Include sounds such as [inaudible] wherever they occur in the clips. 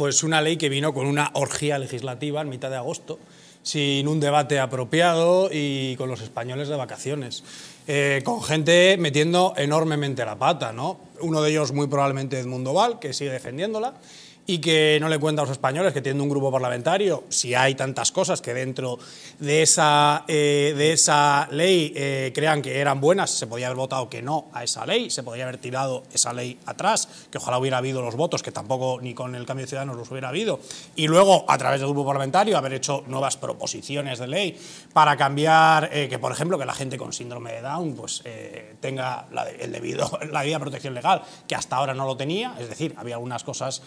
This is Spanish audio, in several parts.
pues una ley que vino con una orgía legislativa en mitad de agosto, sin un debate apropiado y con los españoles de vacaciones, eh, con gente metiendo enormemente la pata, ¿no? Uno de ellos muy probablemente Edmundo Val, que sigue defendiéndola, y que no le cuenta a los españoles que tiene un grupo parlamentario, si hay tantas cosas que dentro de esa, eh, de esa ley eh, crean que eran buenas, se podía haber votado que no a esa ley, se podía haber tirado esa ley atrás, que ojalá hubiera habido los votos, que tampoco ni con el cambio de ciudadanos los hubiera habido, y luego a través del grupo parlamentario haber hecho nuevas proposiciones de ley para cambiar, eh, que por ejemplo que la gente con síndrome de Down pues tenga el debido, [laughs] la debida protección legal, que hasta ahora no lo tenía, es decir, había algunas cosas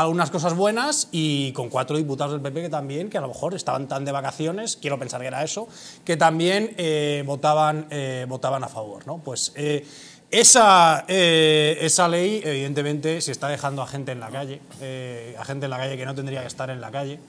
algunas cosas buenas y con cuatro diputados del PP que también, que a lo mejor estaban tan de vacaciones, quiero pensar que era eso, que también eh, votaban, eh, votaban a favor. ¿no? Pues eh, esa, ley, evidentemente, se está dejando a gente en la calle, a gente en la calle que no tendría que estar en la calle,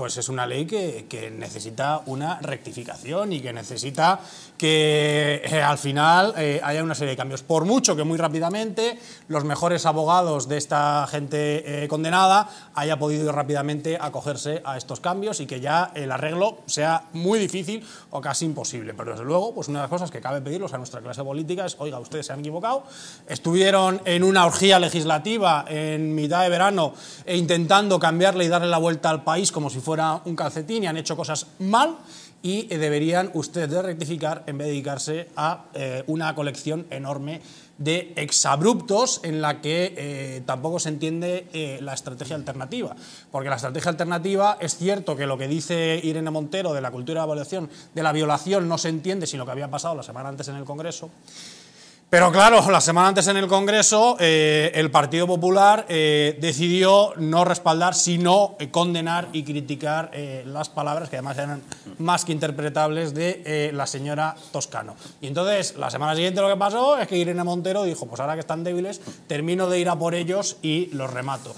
pues es una ley que, necesita una rectificación y que necesita que eh, al final eh, haya una serie de cambios. Por mucho que muy rápidamente los mejores abogados de esta gente eh, condenada haya podido rápidamente acogerse a estos cambios y que ya el arreglo sea muy difícil o casi imposible. Pero desde luego, pues una de las cosas que cabe pedirlos a nuestra clase política es, oiga, ustedes se han equivocado, estuvieron en una orgía legislativa en mitad de verano e intentando cambiarle y darle la vuelta al país como si fuera un calcetín y han hecho cosas mal y eh, deberían ustedes rectificar en vez de dedicarse a eh, una colección enorme de exabruptos en la que eh, tampoco se entiende la estrategia alternativa. Porque la estrategia alternativa es cierto que lo que dice Irene Montero de la cultura de la de la violación no se entiende, sino que había pasado la semana antes en el Congreso. Pero claro, la semana antes en el Congreso, eh, el Partido Popular eh, decidió no respaldar, sino eh, condenar y criticar las palabras, que además eran más que interpretables, de la señora Toscano. Y entonces, la semana siguiente lo que pasó es que Irene Montero dijo, pues ahora que están débiles, termino de ir a por ellos y los remato.